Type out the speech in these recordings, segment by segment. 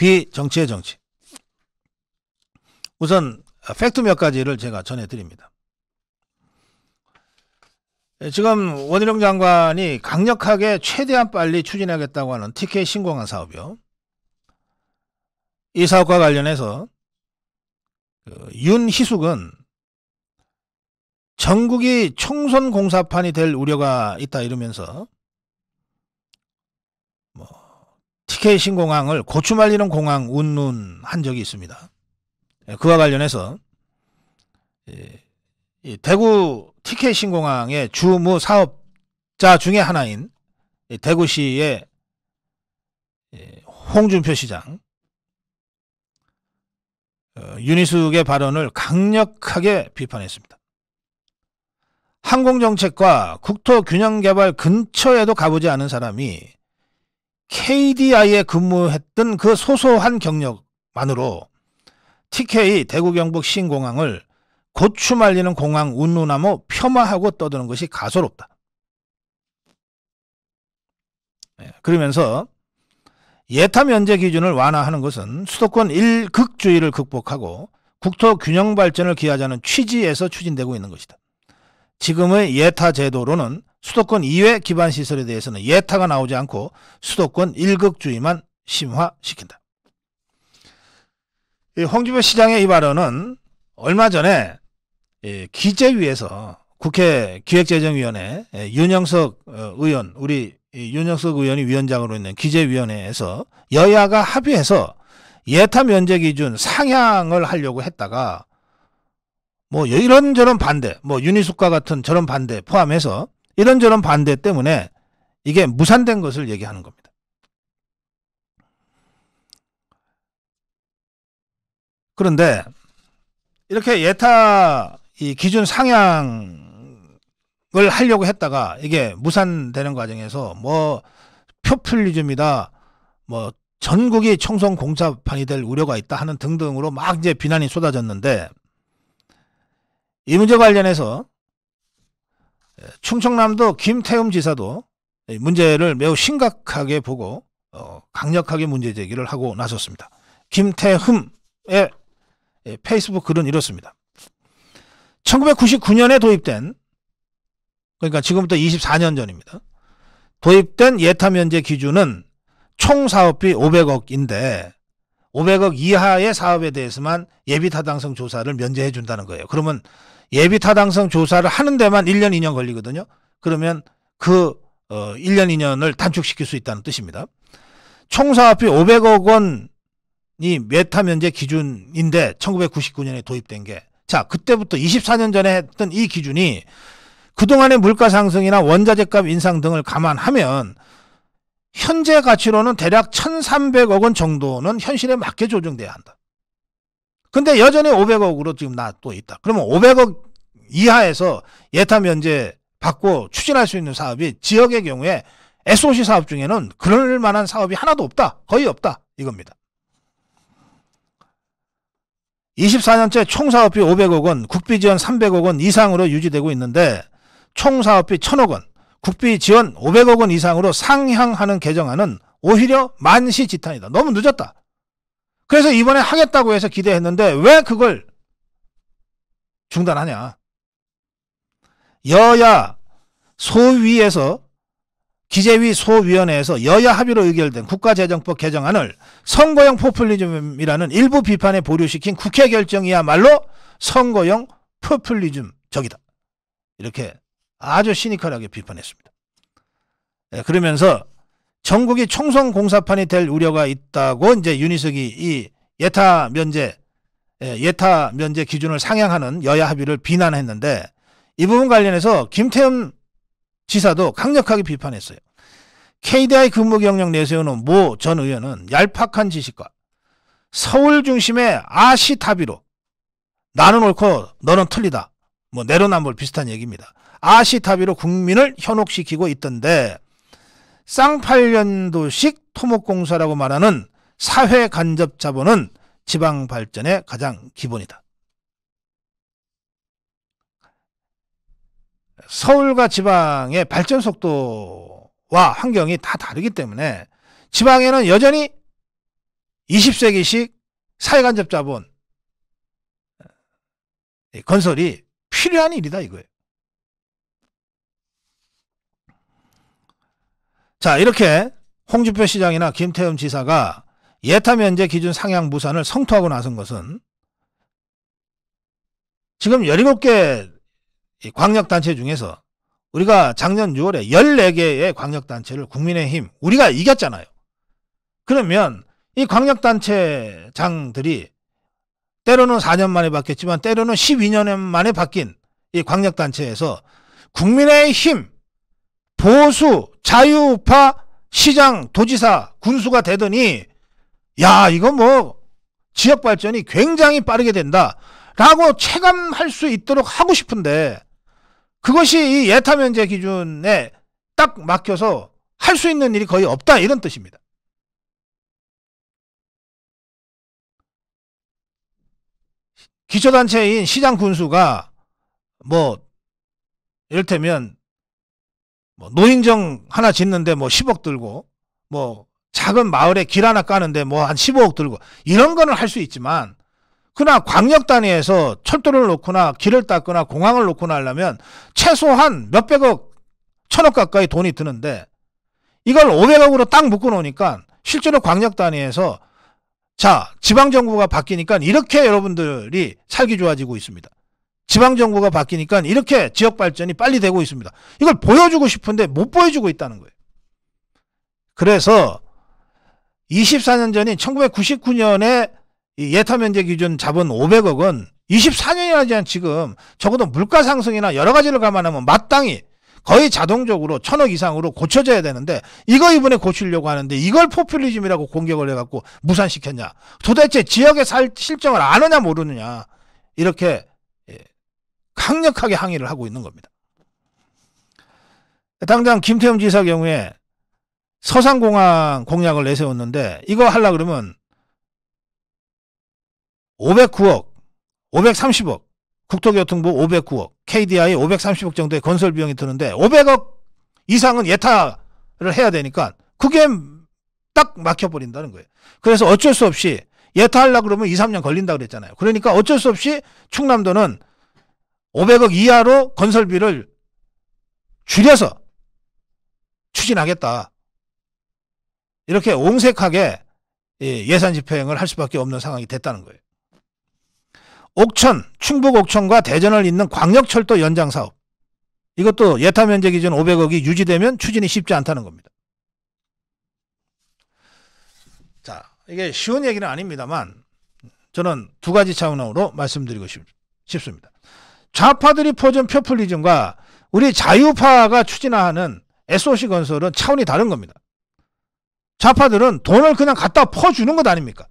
비정치의 정치. 우선 팩트 몇 가지를 제가 전해드립니다. 예, 지금 원희룡 장관이 강력하게 최대한 빨리 추진하겠다고 하는 TK 신공항 사업이요. 이 사업과 관련해서 그 윤희숙은 전국이 총선 공사판이 될 우려가 있다 이러면서 TK 신공항을 고추 말리는 공항 운운 한 적이 있습니다. 예, 그와 관련해서 예, 대구 TK 신공항의 주무 사업자 중의 하나인 대구시의 예, 홍준표 시장 어, 윤희숙의 발언을 강력하게 비판했습니다. 항공정책과 국토균형개발 근처에도 가보지 않은 사람이 KDI에 근무했던 그 소소한 경력만으로 TK 대구 경북 신공항을 고추 말리는 공항 운루나무 폄하하고 떠드는 것이 가소롭다. 예, 그러면서 예타 면제 기준을 완화하는 것은 수도권 일극주의를 극복하고 국토 균형 발전을 기하자는 취지에서 추진되고 있는 것이다. 지금의 예타 제도로는 수도권 이외 기반 시설에 대해서는 예타가 나오지 않고 수도권 일극주의만 심화시킨다. 홍준표 시장의 이 발언은 얼마 전에 예, 기재위에서 국회 기획재정위원회 예, 윤영석 어, 의원 우리 윤영석 의원이 위원장으로 있는 기재위원회에서 여야가 합의해서 예타 면제 기준 상향을 하려고 했다가 뭐 이런저런 반대, 뭐 유니숙과 같은 저런 반대 포함해서 이런저런 반대 때문에 이게 무산된 것을 얘기하는 겁니다. 그런데 이렇게 예타 이 기준 상향을 하려고 했다가 이게 무산되는 과정에서 뭐 표퓰리즘이다, 뭐 전국이 총선 공사판이 될 우려가 있다 하는 등등으로 막 이제 비난이 쏟아졌는데 이 문제 관련해서 예, 충청남도 김태흠 지사도 문제를 매우 심각하게 보고 어, 강력하게 문제 제기를 하고 나섰습니다. 김태흠의 예, 페이스북 글은 이렇습니다. 1999년에 도입된 그러니까 지금부터 24년 전입니다. 도입된 예타 면제 기준은 총 사업비 500억인데 500억 이하의 사업에 대해서만 예비타당성 조사를 면제해 준다는 거예요. 그러면 예비타당성 조사를 하는 데만 1년 2년 걸리거든요. 그러면 그 어, 1년 2년을 단축시킬 수 있다는 뜻입니다. 총 사업비 500억 원이 메타 면제 기준인데 1999년에 도입된 게 자, 그때부터 24년 전에 했던 이 기준이 그동안의 물가 상승이나 원자재값 인상 등을 감안하면 현재 가치로는 대략 1,300억 원 정도는 현실에 맞게 조정돼야 한다. 근데 여전히 500억으로 지금 나둬 있다. 그러면 500억 이하에서 예타 면제 받고 추진할 수 있는 사업이 지역의 경우에 SOC 사업 중에는 그럴 만한 사업이 하나도 없다. 거의 없다. 이겁니다. 24년째 총사업비 500억 원, 국비 지원 300억 원 이상으로 유지되고 있는데 총사업비 1000억 원, 국비 지원 500억 원 이상으로 상향하는 개정안은 오히려 만시지탄이다. 너무 늦었다. 그래서 이번에 하겠다고 해서 기대했는데 왜 그걸 중단하냐. 여야 소위에서 기재위 소위원회에서 여야 합의로 의결된 국가재정법 개정안을 선거용 포퓰리즘이라는 일부 비판에 보류시킨 국회 결정이야말로 선거용 포퓰리즘적이다. 이렇게 아주 시니컬하게 비판했습니다. 예, 그러면서 전국이 총선 공사판이 될 우려가 있다고 이제 윤희석이 이 예타 면제 예, 예타 면제 기준을 상향하는 여야 합의를 비난했는데 이 부분 관련해서 김태현 지사도 강력하게 비판했어요. KDI 근무 경력 내세우는 모 전 의원은 얄팍한 지식과 서울 중심의 아시타비로 나는 옳고 너는 틀리다. 뭐 내로남불 비슷한 얘기입니다. 아시타비로 국민을 현혹시키고 있던데 쌍팔년도식 토목공사라고 말하는 사회 간접 자본은 지방 발전의 가장 기본이다. 서울과 지방의 발전 속도와 환경이 다 다르기 때문에 지방에는 여전히 20세기식 사회간접 자본 건설이 필요한 일이다 이거예요. 자 이렇게 홍준표 시장이나 김태흠 지사가 예타 면제 기준 상향 무산을 성토하고 나선 것은 지금 17개 광역단체 중에서 우리가 작년 6월에 14개의 광역단체를 국민의힘 우리가 이겼잖아요. 그러면 이 광역단체장들이 때로는 4년 만에 바뀌었지만 때로는 12년 만에 바뀐 이 광역단체에서 국민의힘, 보수, 자유파 시장, 도지사, 군수가 되더니 야 이거 뭐 지역 발전이 굉장히 빠르게 된다 라고 체감할 수 있도록 하고 싶은데 그것이 이 예타 면제 기준에 딱 막혀서 할 수 있는 일이 거의 없다 이런 뜻입니다. 기초단체인 시장 군수가 뭐 이를테면 뭐 노인정 하나 짓는데 뭐 10억 들고 뭐 작은 마을에 길 하나 까는데 뭐 한 15억 들고 이런 거는 할 수 있지만 그나 광역 단위에서 철도를 놓거나 길을 닦거나 공항을 놓거나 하려면 최소한 몇백억 천억 가까이 돈이 드는데 이걸 500억으로 딱 묶어 놓으니까 실제로 광역 단위에서 자, 지방정부가 바뀌니까 이렇게 여러분들이 살기 좋아지고 있습니다. 지방정부가 바뀌니까 이렇게 지역발전이 빨리 되고 있습니다. 이걸 보여주고 싶은데 못 보여주고 있다는 거예요. 그래서 24년 전인 1999년에 예타면제 기준 잡은 500억은 24년이나 지난 지금 적어도 물가상승이나 여러 가지를 감안하면 마땅히 거의 자동적으로 천억 이상으로 고쳐져야 되는데 이거 이번에 고치려고 하는데 이걸 포퓰리즘이라고 공격을 해갖고 무산시켰냐. 도대체 지역의 살, 실정을 아느냐 모르느냐. 이렇게 예, 강력하게 항의를 하고 있는 겁니다. 당장 김태흠 지사 경우에 서산공항 공약을 내세웠는데 이거 하려 그러면 509억, 530억 국토교통부 509억, KDI 530억 정도의 건설 비용이 드는데 500억 이상은 예타를 해야 되니까 그게 딱 막혀버린다는 거예요. 그래서 어쩔 수 없이 예타하려 그러면 2, 3년 걸린다 그랬잖아요. 그러니까 어쩔 수 없이 충남도는 500억 이하로 건설비를 줄여서 추진하겠다. 이렇게 옹색하게 예산 집행을 할 수밖에 없는 상황이 됐다는 거예요. 옥천, 충북 옥천과 대전을 잇는 광역철도 연장 사업. 이것도 예타 면적 기준 500억이 유지되면 추진이 쉽지 않다는 겁니다. 자, 이게 쉬운 얘기는 아닙니다만 저는 두 가지 차원으로 말씀드리고 싶습니다. 좌파들이 포진 표플리즘과 우리 자유파가 추진하는 SOC 건설은 차원이 다른 겁니다. 좌파들은 돈을 그냥 갖다 퍼주는 것 아닙니까?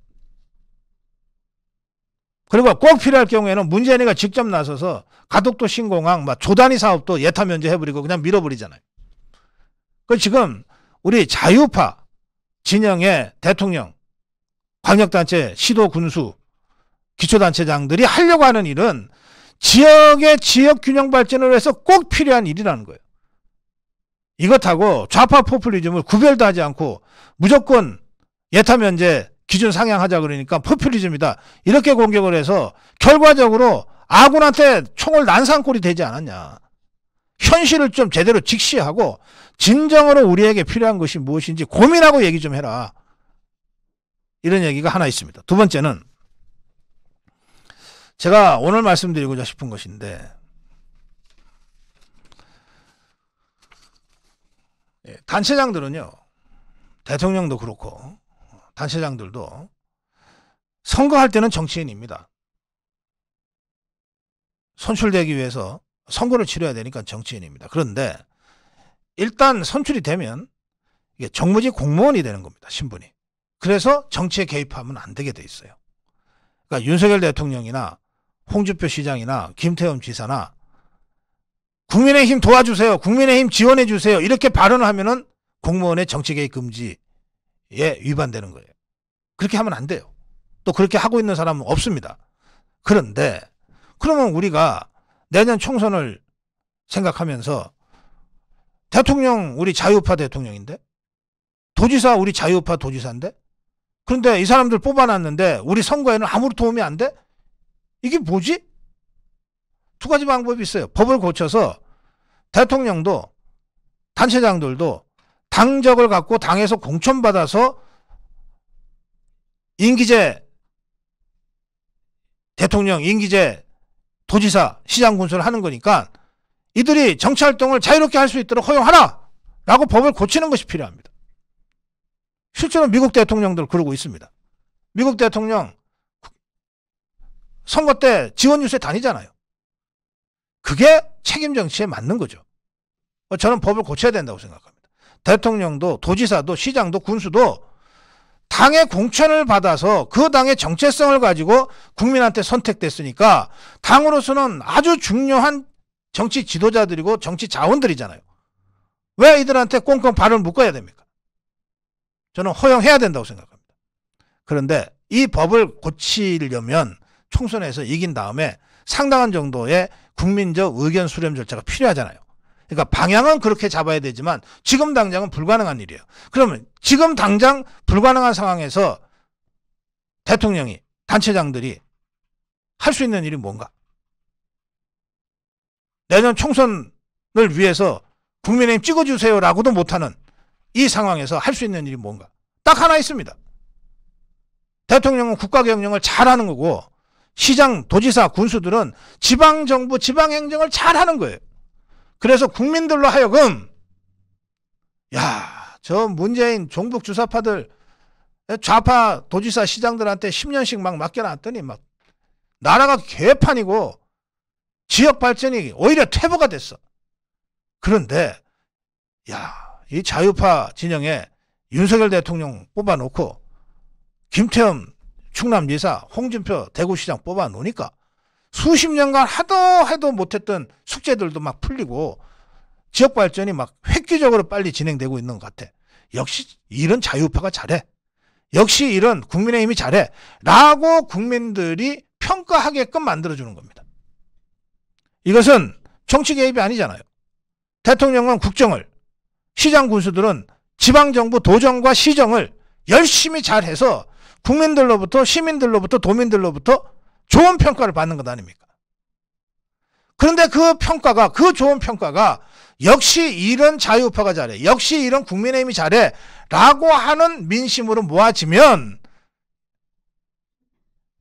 그리고 꼭 필요할 경우에는 문재인이가 직접 나서서 가덕도 신공항 막 조단위 사업도 예타 면제해버리고 그냥 밀어버리잖아요. 그 지금 우리 자유파 진영의 대통령, 광역단체, 시도 군수, 기초단체장들이 하려고 하는 일은 지역의 지역 균형 발전을 위해서 꼭 필요한 일이라는 거예요. 이것하고 좌파 포퓰리즘을 구별도 하지 않고 무조건 예타 면제 기준 상향하자 그러니까 포퓰리즘이다. 이렇게 공격을 해서 결과적으로 아군한테 총을 난상골이 되지 않았냐. 현실을 좀 제대로 직시하고 진정으로 우리에게 필요한 것이 무엇인지 고민하고 얘기 좀 해라. 이런 얘기가 하나 있습니다. 두 번째는 제가 오늘 말씀드리고자 싶은 것인데 예, 단체장들은요. 대통령도 그렇고 단체장들도 선거할 때는 정치인입니다. 선출되기 위해서 선거를 치러야 되니까 정치인입니다. 그런데 일단 선출이 되면 이게 정무직 공무원이 되는 겁니다. 신분이. 그래서 정치에 개입하면 안 되게 돼 있어요. 그러니까 윤석열 대통령이나 홍준표 시장이나 김태현 지사나 국민의힘 도와주세요. 국민의힘 지원해 주세요. 이렇게 발언을 하면은 공무원의 정치 개입 금지에 위반되는 거예요. 그렇게 하면 안 돼요. 또 그렇게 하고 있는 사람은 없습니다. 그런데 그러면 우리가 내년 총선을 생각하면서 대통령 우리 자유파 대통령인데 도지사 우리 자유파 도지사인데 그런데 이 사람들 뽑아놨는데 우리 선거에는 아무런 도움이 안 돼? 이게 뭐지? 두 가지 방법이 있어요. 법을 고쳐서 대통령도 단체장들도 당적을 갖고 당에서 공천받아서 임기제 대통령, 임기제 도지사, 시장 군수를 하는 거니까 이들이 정치 활동을 자유롭게 할 수 있도록 허용하라! 라고 법을 고치는 것이 필요합니다. 실제로 미국 대통령들 그러고 있습니다. 미국 대통령 선거 때 지원 뉴스에 다니잖아요. 그게 책임 정치에 맞는 거죠. 저는 법을 고쳐야 된다고 생각합니다. 대통령도 도지사도 시장도 군수도 당의 공천을 받아서 그 당의 정체성을 가지고 국민한테 선택됐으니까 당으로서는 아주 중요한 정치 지도자들이고 정치 자원들이잖아요. 왜 이들한테 꽁꽁 발을 묶어야 됩니까? 저는 허용해야 된다고 생각합니다. 그런데 이 법을 고치려면 총선에서 이긴 다음에 상당한 정도의 국민적 의견 수렴 절차가 필요하잖아요. 그러니까 방향은 그렇게 잡아야 되지만 지금 당장은 불가능한 일이에요. 그러면 지금 당장 불가능한 상황에서 대통령이 단체장들이 할 수 있는 일이 뭔가? 내년 총선을 위해서 국민의힘 찍어주세요라고도 못하는 이 상황에서 할 수 있는 일이 뭔가? 딱 하나 있습니다. 대통령은 국가경영을 잘하는 거고 시장, 도지사, 군수들은 지방정부, 지방행정을 잘하는 거예요. 그래서 국민들로 하여금 야, 저 문재인 종북 주사파들 좌파 도지사 시장들한테 10년씩 막 맡겨놨더니 막 나라가 개판이고 지역 발전이 오히려 퇴보가 됐어. 그런데 야, 이 자유파 진영에 윤석열 대통령 뽑아놓고 김태흠 충남지사, 홍준표 대구시장 뽑아놓으니까 수십 년간 하도 해도 못했던 숙제들도 막 풀리고 지역 발전이 막 획기적으로 빨리 진행되고 있는 것 같아. 역시 이런 자유파가 잘해. 역시 이런 국민의힘이 잘해. 라고 국민들이 평가하게끔 만들어주는 겁니다. 이것은 정치 개입이 아니잖아요. 대통령은 국정을, 시장 군수들은 지방정부 도정과 시정을 열심히 잘해서 국민들로부터 시민들로부터 도민들로부터 좋은 평가를 받는 것 아닙니까? 그런데 그 평가가 그 좋은 평가가 역시 이런 자유파가 잘해 역시 이런 국민의힘이 잘해 라고 하는 민심으로 모아지면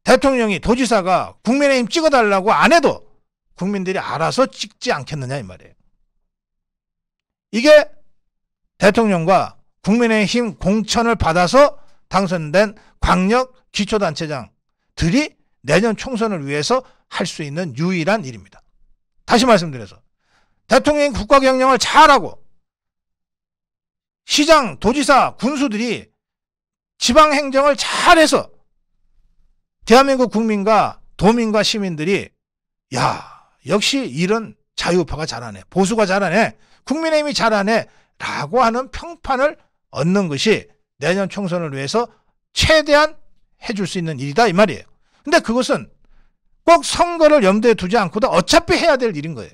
대통령이 도지사가 국민의힘 찍어달라고 안 해도 국민들이 알아서 찍지 않겠느냐 이 말이에요. 이게 대통령과 국민의힘 공천을 받아서 당선된 광역 기초단체장들이 내년 총선을 위해서 할 수 있는 유일한 일입니다. 다시 말씀드려서 대통령이 국가 경영을 잘하고 시장, 도지사, 군수들이 지방 행정을 잘해서 대한민국 국민과 도민과 시민들이 야 역시 이런 자유파가 잘하네 보수가 잘하네 국민의힘이 잘하네 라고 하는 평판을 얻는 것이 내년 총선을 위해서 최대한 해줄 수 있는 일이다 이 말이에요. 근데 그것은 꼭 선거를 염두에 두지 않고도 어차피 해야 될 일인 거예요.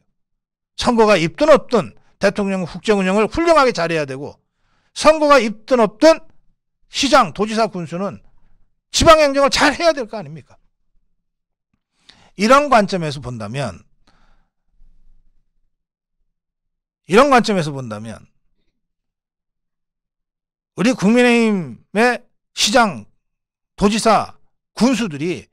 선거가 입든 없든 대통령 국정 운영을 훌륭하게 잘해야 되고 선거가 입든 없든 시장, 도지사, 군수는 지방 행정을 잘 해야 될 거 아닙니까? 이런 관점에서 본다면 이런 관점에서 본다면 우리 국민의힘의 시장, 도지사, 군수들이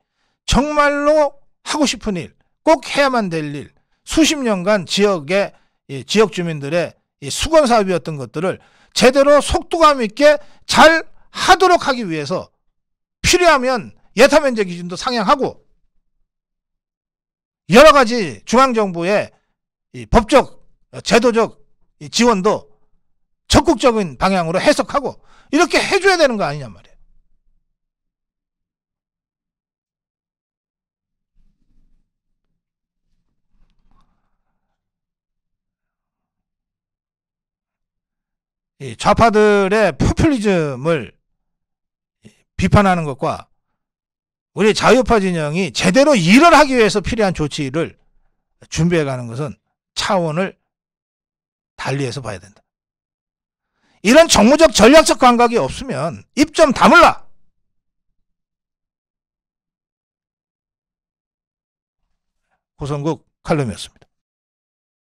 정말로 하고 싶은 일, 꼭 해야만 될 일, 수십 년간 지역의 예, 지역 주민들의 예, 수건 사업이었던 것들을 제대로 속도감 있게 잘 하도록 하기 위해서 필요하면 예타 면제 기준도 상향하고 여러 가지 중앙정부의 법적, 제도적 지원도 적극적인 방향으로 해석하고 이렇게 해줘야 되는 거아니냐 말이야. 좌파들의 포퓰리즘을 비판하는 것과 우리 자유파 진영이 제대로 일을 하기 위해서 필요한 조치를 준비해가는 것은 차원을 달리해서 봐야 된다. 이런 정무적 전략적 감각이 없으면 입점 다물라. 고성국 칼럼이었습니다.